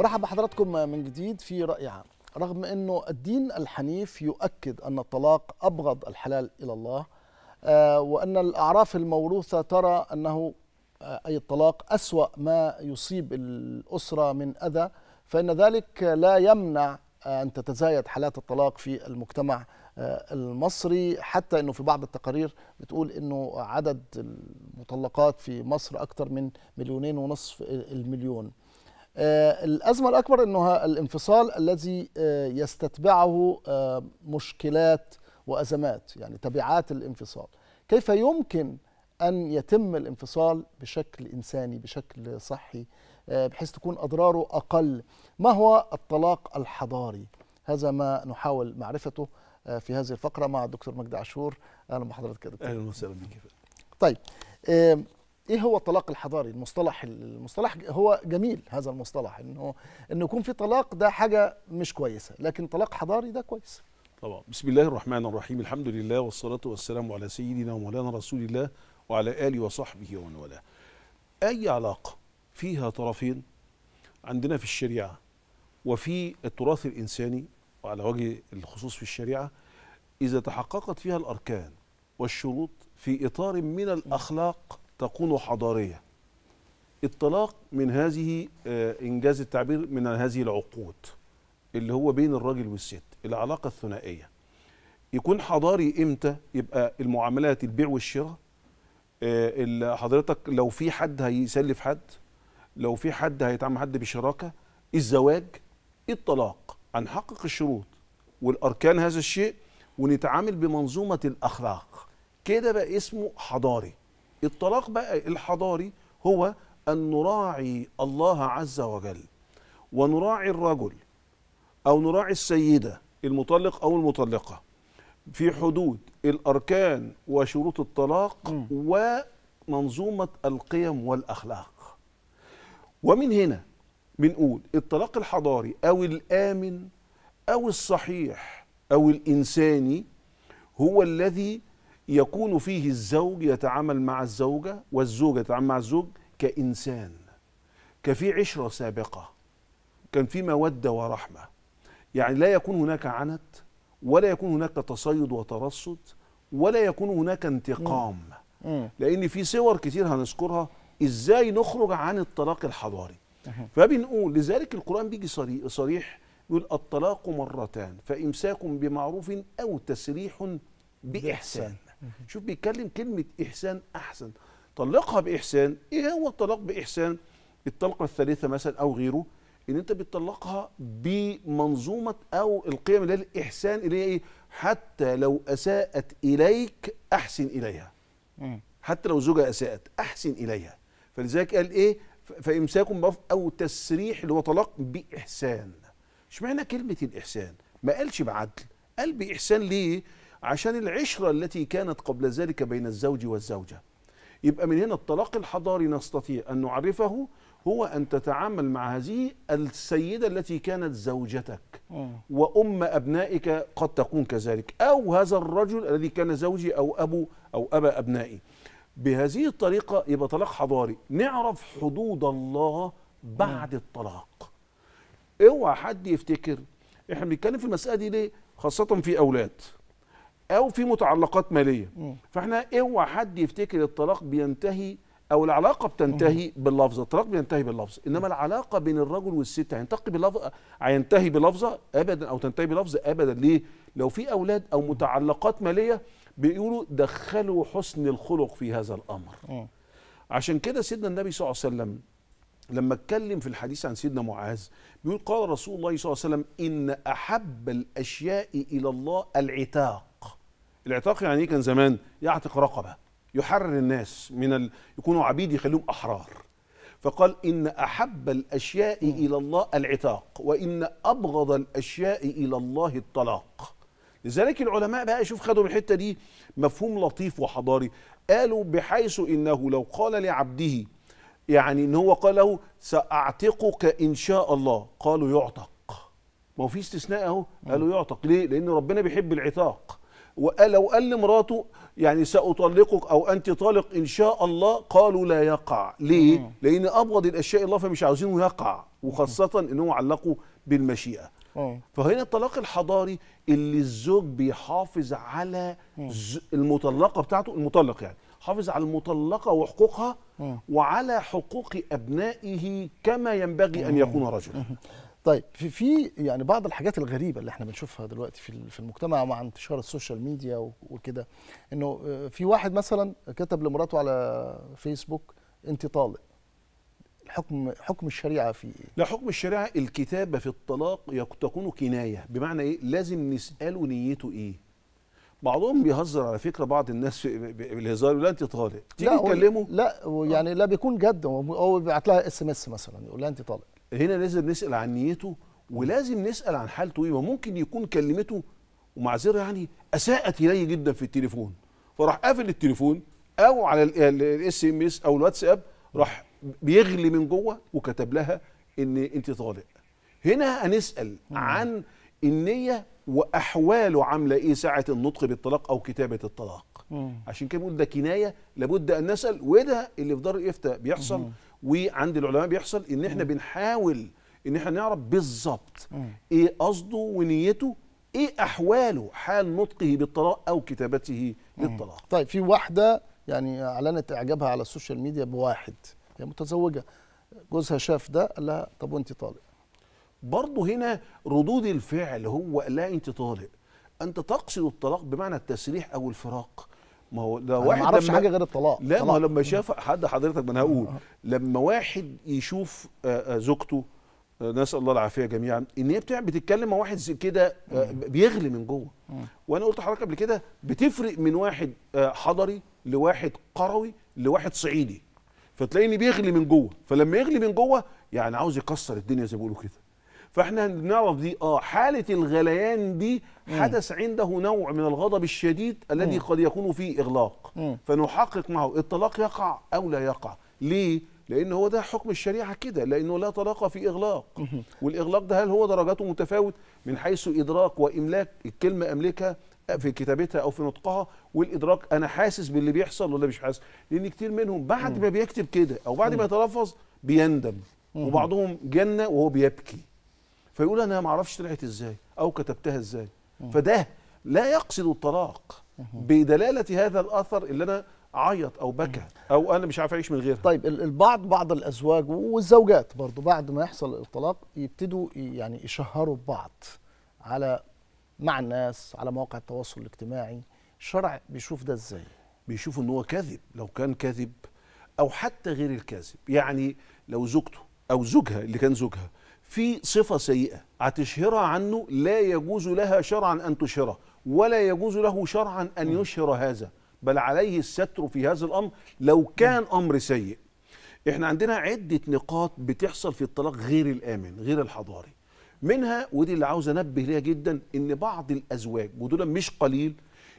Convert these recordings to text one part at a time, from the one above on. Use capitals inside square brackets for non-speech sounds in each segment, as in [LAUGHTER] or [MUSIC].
مرحبا بحضراتكم من جديد في رأي عام رغم أنه الدين الحنيف يؤكد أن الطلاق أبغض الحلال إلى الله آه، وأن الأعراف الموروثة ترى أنه آه، أي الطلاق أسوأ ما يصيب الأسرة من أذى فإن ذلك لا يمنع آه، أن تتزايد حالات الطلاق في المجتمع المصري حتى أنه في بعض التقارير بتقول أنه عدد المطلقات في مصر أكثر من مليونين ونصف المليون آه، الأزمة الأكبر أنها الانفصال الذي آه، يستتبعه آه، مشكلات وأزمات يعني تبعات الانفصال كيف يمكن أن يتم الانفصال بشكل إنساني بشكل صحي بحيث تكون أضراره أقل ما هو الطلاق الحضاري هذا ما نحاول معرفته في هذه الفقرة مع الدكتور مجدي عاشور أهلا بحضرتك يا دكتور أهلا وسهلا بك طيب ايه هو الطلاق الحضاري المصطلح المصطلح هو جميل هذا المصطلح انه انه يكون في طلاق ده حاجه مش كويسه لكن طلاق حضاري ده كويس طبعا بسم الله الرحمن الرحيم الحمد لله والصلاه والسلام على سيدنا ومولانا رسول الله وعلى اله وصحبه ومن والاه اي علاقه فيها طرفين عندنا في الشريعه وفي التراث الانساني وعلى وجه الخصوص في الشريعه اذا تحققت فيها الاركان والشروط في اطار من الاخلاق تكون حضاريه الطلاق من هذه آه، انجاز التعبير من هذه العقود اللي هو بين الراجل والست العلاقه الثنائيه يكون حضاري امتى يبقى المعاملات البيع والشراء آه، حضرتك لو في حد هيسلف حد لو في حد هيتعامل حد بشراكه الزواج الطلاق هنحقق الشروط والاركان هذا الشيء ونتعامل بمنظومه الاخلاق كده بقى اسمه حضاري الطلاق بقى الحضاري هو أن نراعي الله عز وجل ونراعي الرجل أو نراعي السيدة المطلق أو المطلقة في حدود الأركان وشروط الطلاق ومنظومة القيم والأخلاق ومن هنا بنقول الطلاق الحضاري أو الآمن أو الصحيح أو الإنساني هو الذي يكون فيه الزوج يتعامل مع الزوجة والزوجة تتعامل مع الزوج كإنسان كفي عشرة سابقة كان في مودة ورحمة يعني لا يكون هناك عنت ولا يكون هناك تصيد وترصد ولا يكون هناك انتقام لأن في صور كتير هنذكرها إزاي نخرج عن الطلاق الحضاري فبنقول لذلك القرآن بيجي صريح, صريح يقول الطلاق مرتان فإمساك بمعروف أو تسريح بإحسان شوف بيتكلم كلمه احسان احسن طلقها باحسان ايه هو الطلاق باحسان الطلقه الثالثه مثلا او غيره ان انت بتطلقها بمنظومه او القيم اللي هي الاحسان اللي هي ايه حتى لو اساءت اليك احسن اليها حتى لو زوجها اساءت احسن اليها فلذلك قال ايه فامساك او تسريح اللي هو طلاق باحسان اشمعنى كلمه الاحسان ما قالش بعدل قال باحسان ليه عشان العشرة التي كانت قبل ذلك بين الزوج والزوجة يبقى من هنا الطلاق الحضاري نستطيع أن نعرفه هو أن تتعامل مع هذه السيدة التي كانت زوجتك وأم أبنائك قد تكون كذلك أو هذا الرجل الذي كان زوجي أو أبو أو أبا أبنائي بهذه الطريقة يبقى طلاق حضاري نعرف حدود الله بعد نعم. الطلاق اوعى حد يفتكر احنا بنتكلم في المسألة دي ليه خاصة في أولاد او في متعلقات ماليه فاحنا اوعى حد يفتكر الطلاق بينتهي او العلاقه بتنتهي باللفظه الطلاق بينتهي باللفظه انما العلاقه بين الرجل والست هينتقي باللفظه هينتهي بلفظه ابدا او تنتهي بلفظه ابدا ليه لو في اولاد او متعلقات ماليه بيقولوا دخلوا حسن الخلق في هذا الامر عشان كده سيدنا النبي صلى الله عليه وسلم لما اتكلم في الحديث عن سيدنا معاذ بيقول قال رسول الله صلى الله عليه وسلم ان احب الاشياء الى الله العتاق الاعتاق يعني ايه كان زمان يعتق رقبه يحرر الناس من ال... يكونوا عبيد يخليهم احرار فقال ان احب الاشياء الى الله العتاق وان ابغض الاشياء الى الله الطلاق لذلك العلماء بقى شوف خدوا الحته دي مفهوم لطيف وحضاري قالوا بحيث انه لو قال لعبده يعني ان هو قال له ساعتقك ان شاء الله قالوا يعتق ما هو في استثناء اهو قالوا يعتق ليه لان ربنا بيحب العتاق ولو قال لمراته يعني سأطلقك أو أنت طالق إن شاء الله قالوا لا يقع ليه؟ لأن أبغض الأشياء الله فمش عاوزينه يقع وخاصة إن هو علقه بالمشيئة فهنا الطلاق الحضاري اللي الزوج بيحافظ على المطلقة بتاعته المطلق يعني حافظ على المطلقة وحقوقها وعلى حقوق أبنائه كما ينبغي أن يكون رجلا طيب في في يعني بعض الحاجات الغريبه اللي احنا بنشوفها دلوقتي في في المجتمع مع انتشار السوشيال ميديا وكده انه آه، في واحد مثلا كتب لمراته على فيسبوك انت طالق حكم حكم الشريعه في إيه؟ لا حكم الشريعه الكتابه في الطلاق تكون كنايه بمعنى ايه لازم نساله نيته ايه بعضهم بيهزر على فكره بعض الناس بالهزار يقول انت طالق تيجي تكلمه لا يعني لا بيكون جد هو بيبعت لها اس ام اس مثلا يقول لها انت طالق هنا لازم نسال عن نيته ولازم نسال عن حالته ايه وممكن يكون كلمته ومعذره يعني اساءت الي جدا في التليفون فراح قافل التليفون او على الاس ام اس او الواتساب راح بيغلي من جوه وكتب لها ان انت طالق هنا هنسال عن النيه واحواله عامله ايه ساعه النطق بالطلاق او كتابه الطلاق عشان كده بنقول ده كنايه لابد ان نسال وده اللي في دار الافتاء بيحصل وعند العلماء بيحصل ان احنا بنحاول ان احنا نعرف بالظبط ايه قصده ونيته ايه احواله حال نطقه بالطلاق او كتابته للطلاق طيب في واحده يعني اعلنت اعجابها على السوشيال ميديا بواحد هي متزوجه جوزها شاف ده قال لها طب وانت طالق برضه هنا ردود الفعل هو لا انت طالق انت تقصد الطلاق بمعنى التسريح او الفراق ما هو ده واحد ما حاجه غير الطلاق لا طلاق. ما هو لما شاف حد حضرتك ما انا هقول آه. لما واحد يشوف آه، آه، زوجته نسال الله العافيه جميعا ان هي بتتكلم مع واحد كده بيغلي من جوه وانا قلت لحضرتك قبل كده بتفرق من واحد حضري لواحد قروي لواحد صعيدي فتلاقيني بيغلي من جوه فلما يغلي من جوه يعني عاوز يكسر الدنيا زي ما بيقولوا كده فاحنا بنعرف دي اه حاله الغليان دي حدث عنده نوع من الغضب الشديد الذي قد يكون فيه اغلاق فنحقق معه الطلاق يقع او لا يقع ليه لان هو ده حكم الشريعه كده لانه لا طلاق في اغلاق والاغلاق ده هل هو درجاته متفاوت من حيث ادراك واملاك الكلمه املكها في كتابتها او في نطقها والادراك انا حاسس باللي بيحصل ولا مش حاسس لان كتير منهم بعد ما بيكتب كده او بعد ما يتلفظ بيندم وبعضهم جنه وهو بيبكي فيقول انا ما اعرفش طلعت ازاي او كتبتها ازاي فده لا يقصد الطلاق بدلاله هذا الاثر اللي انا عيط او بكى او انا مش عارف اعيش من غيرها طيب البعض بعض الازواج والزوجات برضو بعد ما يحصل الطلاق يبتدوا يعني يشهروا ببعض على مع الناس على مواقع التواصل الاجتماعي الشرع بيشوف ده ازاي بيشوف ان هو كاذب لو كان كاذب او حتى غير الكاذب يعني لو زوجته او زوجها اللي كان زوجها في صفة سيئة هتشهرها عنه لا يجوز لها شرعا أن تشهره ولا يجوز له شرعا أن يشهر هذا بل عليه الستر في هذا الأمر لو كان أمر سيء احنا عندنا عدة نقاط بتحصل في الطلاق غير الآمن غير الحضاري منها ودي اللي عاوز انبه ليها جدا ان بعض الازواج ودول مش قليل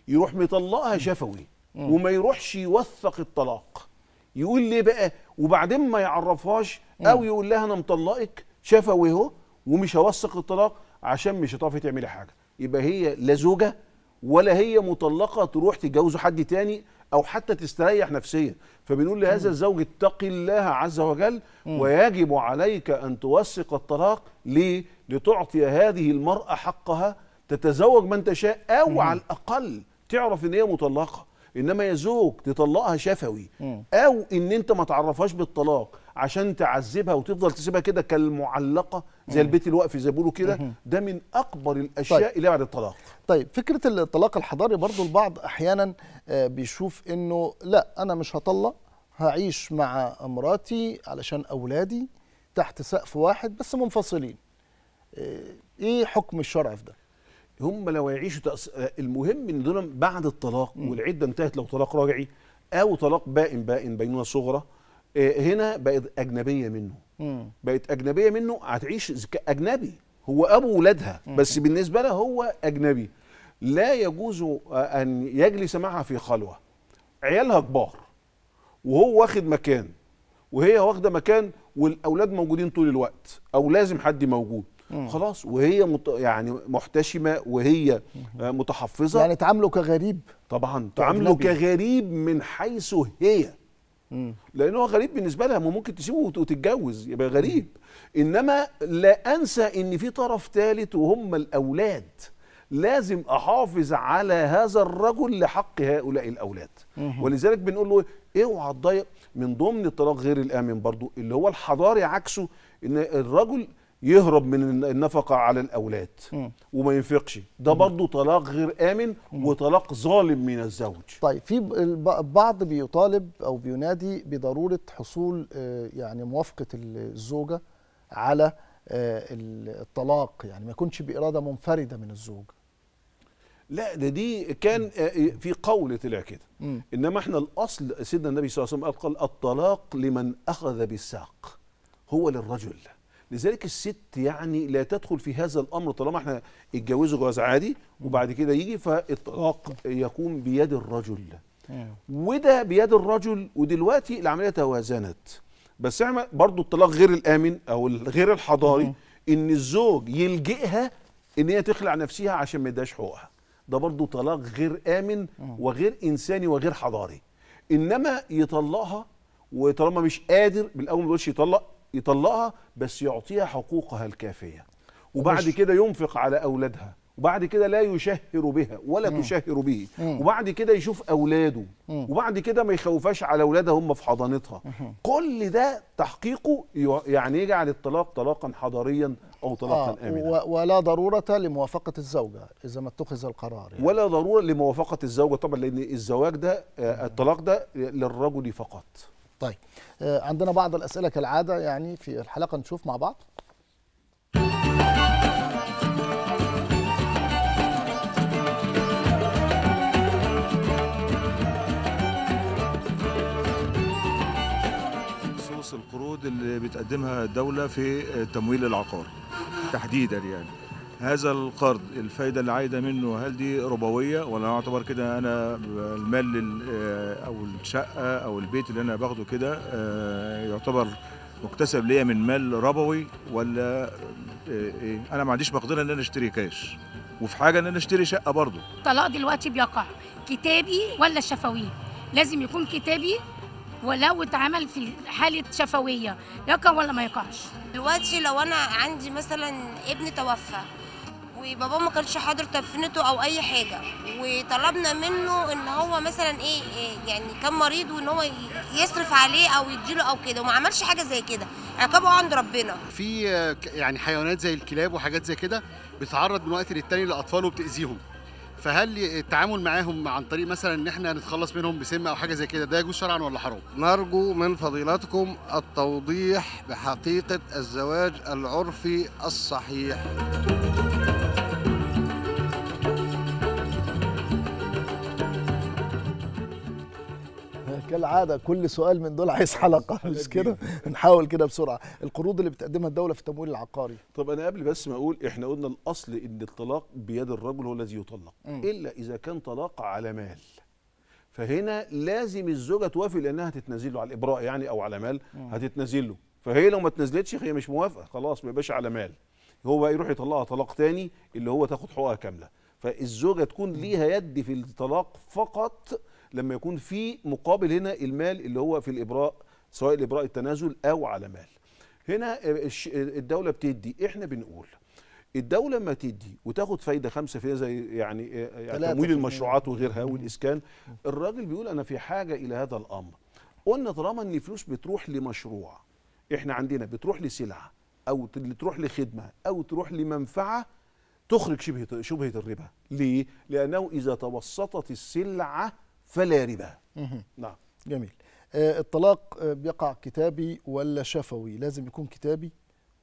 يروح مطلقها شفوي وما يروحش يوثق الطلاق يقول ليه بقى وبعدين ما يعرفهاش او يقول لها انا مطلقك شفوي اهو ومش هوثق الطلاق عشان مش هتعرفي تعملي حاجه يبقى هي لا زوجه ولا هي مطلقه تروح تتجوزوا حد تاني او حتى تستريح نفسيا فبنقول لهذا الزوج اتق الله عز وجل ويجب عليك ان توثق الطلاق ليه لتعطي هذه المراه حقها تتزوج من تشاء او مم. على الاقل تعرف ان هي مطلقه انما يا زوج تطلقها شفوي او ان انت ما تعرفهاش بالطلاق عشان تعذبها وتفضل تسيبها كده كالمعلقه زي البيت الوقفي زي بيقولوا كده ده من اكبر الاشياء طيب. اللي بعد الطلاق طيب فكره الطلاق الحضاري برضو البعض احيانا آه، بيشوف انه لا انا مش هطلق هعيش مع مراتي علشان اولادي تحت سقف واحد بس منفصلين آه، ايه حكم الشرع في ده هم لو يعيشوا تأس... آه، المهم ان دول بعد الطلاق والعده انتهت لو طلاق راجعي او طلاق بائن بائن بينونه صغرى آه، هنا بقت اجنبيه منه بقت اجنبيه منه هتعيش اجنبي هو ابو ولادها بس بالنسبه له هو اجنبي لا يجوز ان يجلس معها في خلوه عيالها كبار وهو واخد مكان وهي واخده مكان والاولاد موجودين طول الوقت او لازم حد موجود خلاص وهي مت... يعني محتشمه وهي آه، متحفظه يعني تعامله كغريب طبعا تعامله كغريب من حيث هي لان هو غريب بالنسبه لها ممكن تسيبه وتتجوز يبقى غريب انما لا انسى ان في طرف ثالث وهم الاولاد لازم احافظ على هذا الرجل لحق هؤلاء الاولاد ولذلك بنقول له اوعى تضيق من ضمن الطلاق غير الامن برضو اللي هو الحضاري عكسه ان الرجل يهرب من النفقه على الاولاد وما ينفقش ده برضه طلاق غير امن وطلاق ظالم من الزوج طيب في بعض بيطالب او بينادي بضروره حصول آه، يعني موافقه الزوجه على آه، الطلاق يعني ما يكونش باراده منفرده من الزوج لا ده دي كان آه، في قول طلع كده انما احنا الاصل سيدنا النبي صلى الله عليه وسلم قال الطلاق لمن اخذ بالساق هو للرجل لذلك الست يعني لا تدخل في هذا الامر طالما احنا اتجوزوا جواز عادي وبعد كده يجي فالطلاق يقوم بيد الرجل وده بيد الرجل ودلوقتي العمليه توازنت بس احنا برضه الطلاق غير الامن او غير الحضاري ان الزوج يلجئها ان هي تخلع نفسها عشان ما يديهاش حقوقها ده برضه طلاق غير امن وغير انساني وغير حضاري انما يطلقها وطالما مش قادر بالاول ما يطلق يطلقها بس يعطيها حقوقها الكافيه وبعد كده ينفق على اولادها وبعد كده لا يشهر بها ولا مم. تشهر به مم. وبعد كده يشوف اولاده مم. وبعد كده ما يخوفاش على اولادها هم في حضانتها مم. كل ده تحقيقه يعني يجعل الطلاق طلاقا حضاريا او طلاقا آه. امنا ولا ضروره لموافقه الزوجه اذا ما اتخذ القرار يعني. ولا ضروره لموافقه الزوجه طبعا لان الزواج ده آه، الطلاق ده للرجل فقط طيب آه، عندنا بعض الأسئلة كالعادة يعني في الحلقة نشوف مع بعض القروض اللي بتقدمها الدولة في تمويل العقار تحديدا يعني هذا القرض الفايدة اللي عايدة منه هل دي ربوية ولا أنا أعتبر كده أنا المال آه، أو الشقة أو البيت اللي أنا باخده كده آه، يعتبر مكتسب ليا من مال ربوي ولا آه، إيه أنا ما عنديش مقدرة إن أنا أشتري كاش وفي حاجة إن أنا أشتري شقة برضه الطلاق دلوقتي بيقع كتابي ولا شفوي لازم يكون كتابي ولو اتعمل في حالة شفوية يقع ولا ما يقعش دلوقتي لو أنا عندي مثلا ابن توفى وبابا ما كانش حاضر تفنته او اي حاجه وطلبنا منه ان هو مثلا ايه, إيه يعني كان مريض وان هو يصرف عليه او يديله او كده وما عملش حاجه زي كده عقابه عند ربنا في يعني حيوانات زي الكلاب وحاجات زي كده بتتعرض من وقت للتاني لاطفال وبتاذيهم فهل التعامل معاهم عن طريق مثلا ان احنا نتخلص منهم بسم او حاجه زي كده ده يجوز شرعا ولا حرام؟ نرجو من فضيلتكم التوضيح بحقيقه الزواج العرفي الصحيح. كالعاده كل سؤال من دول عايز حلقه مش كده [LAUGHS] نحاول كده بسرعه القروض اللي بتقدمها الدوله في التمويل العقاري طب انا قبل بس ما اقول احنا قلنا الاصل ان الطلاق بيد الرجل هو الذي يطلق م. الا اذا كان طلاق على مال فهنا لازم الزوجه توافق لانها هتتنازل له على الابراء يعني او على مال هتتنازل له فهي لو ما تنزلتش هي مش موافقه خلاص ما يبقاش على مال هو يروح يطلقها طلاق تاني اللي هو تاخد حقوقها كامله فالزوجه تكون ليها يد في الطلاق فقط لما يكون في مقابل هنا المال اللي هو في الابراء سواء الابراء التنازل او على مال هنا الدوله بتدي احنا بنقول الدوله ما تدي وتاخد فايده خمسة فيها زي يعني, آه، آه، يعني تمويل المشروعات وغيرها والاسكان الراجل بيقول انا في حاجه الى هذا الامر قلنا طالما ان الفلوس بتروح لمشروع احنا عندنا بتروح لسلعه او تروح لخدمه او تروح لمنفعه تخرج شبهه شبهه الربا ليه لانه اذا توسطت السلعه فلا ربا نعم جميل آه، الطلاق آه، بيقع كتابي ولا شفوي لازم يكون كتابي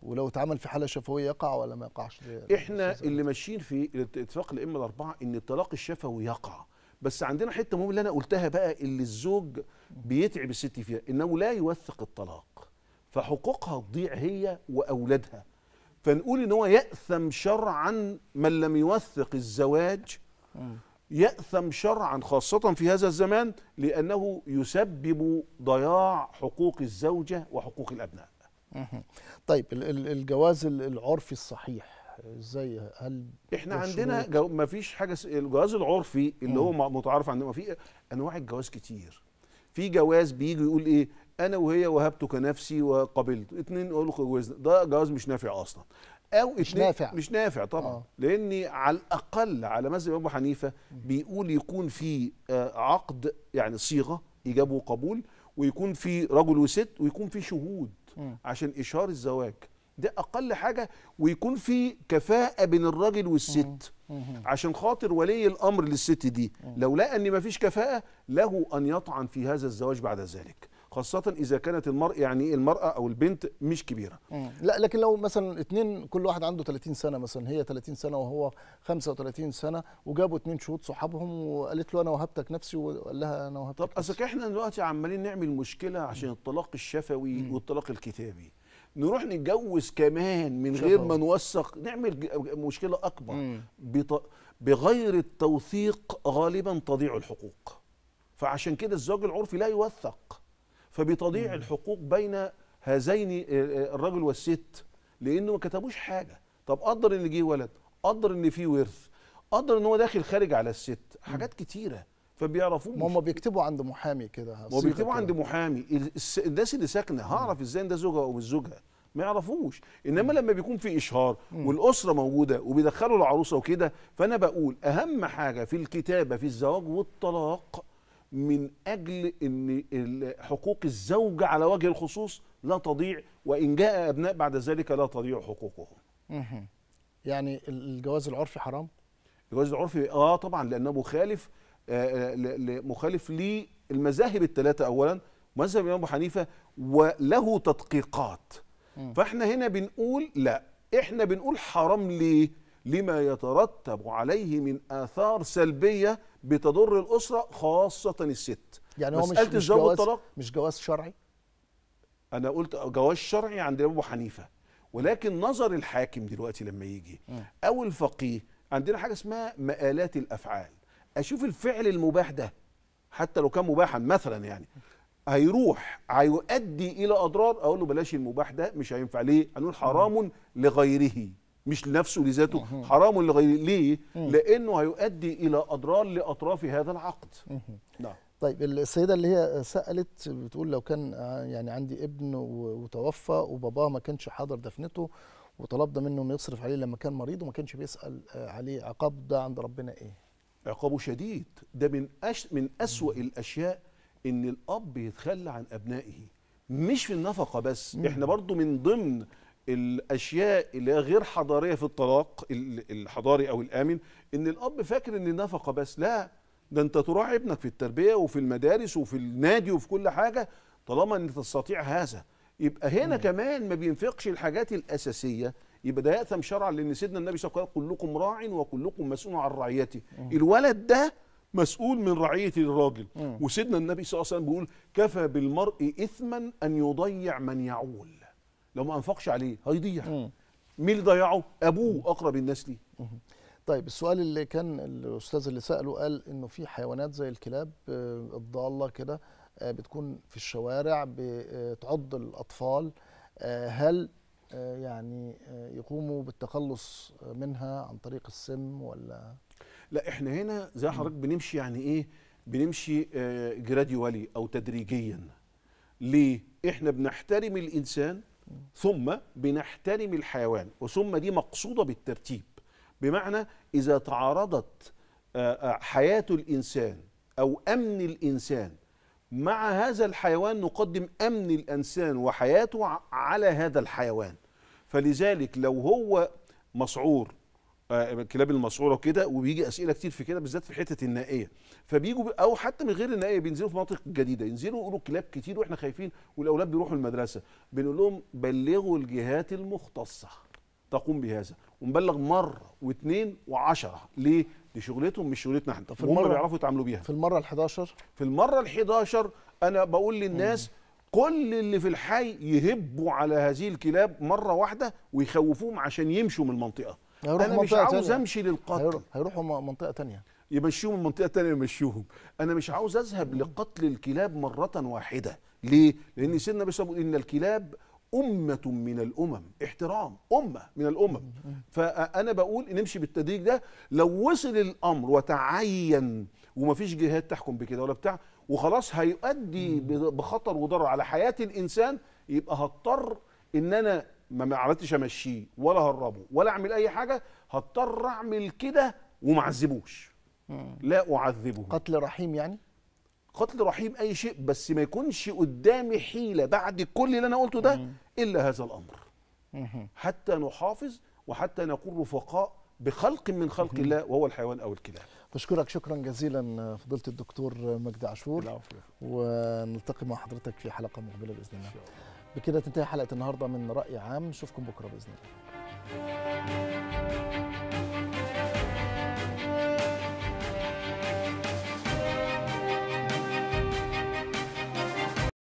ولو اتعمل في حاله شفويه يقع ولا ما يقعش احنا اللي ماشيين في اتفاق الائمه الاربعه ان الطلاق الشفوي يقع بس عندنا حته مهمه اللي انا قلتها بقى اللي الزوج بيتعب الست فيها انه لا يوثق الطلاق فحقوقها تضيع هي واولادها فنقول ان هو ياثم شرعا من لم يوثق الزواج يأثم شرعا خاصة في هذا الزمان لأنه يسبب ضياع حقوق الزوجة وحقوق الأبناء طيب الجواز العرفي الصحيح ازاي هل احنا عندنا جو... ما فيش حاجه س... الجواز العرفي اللي هو متعارف عندنا في انواع الجواز كتير في جواز بيجي يقول ايه انا وهي وهبتك كنفسي وقبلت اتنين يقولوا جواز ده جواز مش نافع اصلا او مش نافع مش نافع طبعا آه. لان على الاقل على مذهب ابو حنيفه بيقول يكون في آه، عقد يعني صيغه ايجاب وقبول ويكون في رجل وست ويكون في شهود م. عشان اشهار الزواج ده اقل حاجه ويكون في كفاءه بين الراجل والست عشان خاطر ولي الامر للست دي لو لقى ان مفيش كفاءه له ان يطعن في هذا الزواج بعد ذلك خاصة إذا كانت المرأة يعني إيه، المرأة أو البنت مش كبيرة مم. لا لكن لو مثلا اتنين كل واحد عنده 30 سنة مثلا هي 30 سنة وهو 35 سنة وجابوا اتنين شهود صحابهم وقالت له أنا وهبتك نفسي وقال لها أنا وهبتك طب أصل احنا دلوقتي عمالين نعمل مشكلة عشان الطلاق الشفوي مم. والطلاق الكتابي نروح نتجوز كمان من غير ما نوثق نعمل مشكلة أكبر بط... بغير التوثيق غالبا تضيع الحقوق فعشان كده الزواج العرفي لا يوثق فبتضيع الحقوق بين هذين آه، آه، الرجل والست لانه ما كتبوش حاجه طب قدر ان جه ولد قدر ان في ورث قدر ان هو داخل خارج على الست حاجات كتيره فبيعرفوه ما هم بيكتبوا عند محامي كده هو بيكتبوا عند محامي الناس اللي ساكنه هعرف ازاي ده زوجها او مش زوجها ما يعرفوش انما لما بيكون في اشهار والاسره موجوده وبيدخلوا العروسه وكده فانا بقول اهم حاجه في الكتابه في الزواج والطلاق من اجل ان حقوق الزوجه على وجه الخصوص لا تضيع وان جاء ابناء بعد ذلك لا تضيع حقوقهم. يعني الجواز العرفي حرام؟ الجواز العرفي اه طبعا لانه مخالف آه مخالف للمذاهب الثلاثه اولا مذهب الامام ابو حنيفه وله تدقيقات. فاحنا هنا بنقول لا احنا بنقول حرام ليه؟ لما يترتب عليه من آثار سلبية بتضر الأسرة خاصة الست يعني هو مش, مش جواز, مش جواز شرعي؟ أنا قلت جواز شرعي عند أبو حنيفة ولكن نظر الحاكم دلوقتي لما يجي أو الفقيه عندنا حاجة اسمها مآلات الأفعال أشوف الفعل المباح ده حتى لو كان مباحا مثلا يعني هيروح هيؤدي الى اضرار اقول له بلاش المباح ده مش هينفع ليه هنقول حرام لغيره مش لنفسه لذاته حرام لغيره ليه؟ لأنه هيؤدي إلى أضرار لأطراف هذا العقد نعم طيب السيده اللي هي سالت بتقول لو كان يعني عندي ابن وتوفى وباباه ما كانش حاضر دفنته وطلبنا منه انه يصرف عليه لما كان مريض وما كانش بيسال آه، عليه عقاب ده عند ربنا ايه عقابه شديد ده من أش... من اسوا الاشياء ان الاب يتخلى عن ابنائه مش في النفقه بس احنا برضو من ضمن الاشياء اللي هي غير حضاريه في الطلاق الحضاري او الامن ان الاب فاكر ان النفقه بس لا ده انت تراعي ابنك في التربيه وفي المدارس وفي النادي وفي كل حاجه طالما انت تستطيع هذا يبقى هنا مم. كمان ما بينفقش الحاجات الاساسيه يبقى ده يأثم شرعا لان سيدنا النبي صلى الله عليه وسلم قال كلكم راع وكلكم مسؤول عن رعيته الولد ده مسؤول من رعيه الراجل وسيدنا النبي صلى الله عليه وسلم بيقول كفى بالمرء اثما ان يضيع من يعول لو ما انفقش عليه هيضيع مين اللي ضيعه ابوه اقرب الناس ليه طيب السؤال اللي كان الاستاذ اللي ساله قال انه في حيوانات زي الكلاب آه، الضاله كده آه، بتكون في الشوارع بتعض آه، الاطفال هل يعني يقوموا بالتخلص منها عن طريق السم ولا لا احنا هنا زي حضرتك بنمشي يعني ايه بنمشي جراديوالي او تدريجيا ليه احنا بنحترم الانسان ثم بنحترم الحيوان وثم دي مقصودة بالترتيب بمعنى إذا تعارضت آه، آه، حياة الإنسان أو أمن الإنسان مع هذا الحيوان نقدم أمن الإنسان وحياته على هذا الحيوان فلذلك لو هو مسعور الكلاب آه، المسعوره وكده وبيجي اسئله كتير في كده بالذات في حته النائيه فبيجوا او حتى من غير النائيه بينزلوا في مناطق جديده ينزلوا يقولوا كلاب كتير واحنا خايفين والاولاد بيروحوا المدرسه بنقول لهم بلغوا الجهات المختصه تقوم بهذا ونبلغ مره واثنين وعشرة ليه؟ دي شغلتهم مش شغلتنا احنا في المره بيعرفوا يتعاملوا بيها في المره ال11 في المره ال11 انا بقول للناس مم. كل اللي في الحي يهبوا على هذه الكلاب مره واحده ويخوفوهم عشان يمشوا من المنطقه انا مش عاوز امشي للقتل هيروح هيروحوا منطقه ثانيه يمشيهم من منطقه ثانيه يمشيهم انا مش عاوز اذهب لقتل الكلاب مره واحده ليه لان سيدنا بيقول ان الكلاب أمة من الأمم احترام أمة من الأمم فأنا بقول نمشي بالتدريج ده لو وصل الأمر وتعين ومفيش جهات تحكم بكده ولا بتاع وخلاص هيؤدي بخطر وضرر على حياة الإنسان يبقى هضطر إن أنا ما عرفتش امشيه ولا هربه ولا اعمل اي حاجه هضطر اعمل كده وما اعذبوش لا اعذبه قتل رحيم يعني قتل رحيم اي شيء بس ما يكونش قدامي حيله بعد كل اللي انا قلته ده الا هذا الامر حتى نحافظ وحتى نكون رفقاء بخلق من خلق الله وهو الحيوان او الكلاب بشكرك شكرا جزيلا فضيله الدكتور مجدي عاشور ونلتقي مع حضرتك في حلقه مقبله باذن الله بكده تنتهي حلقه النهارده من راي عام نشوفكم بكره باذن الله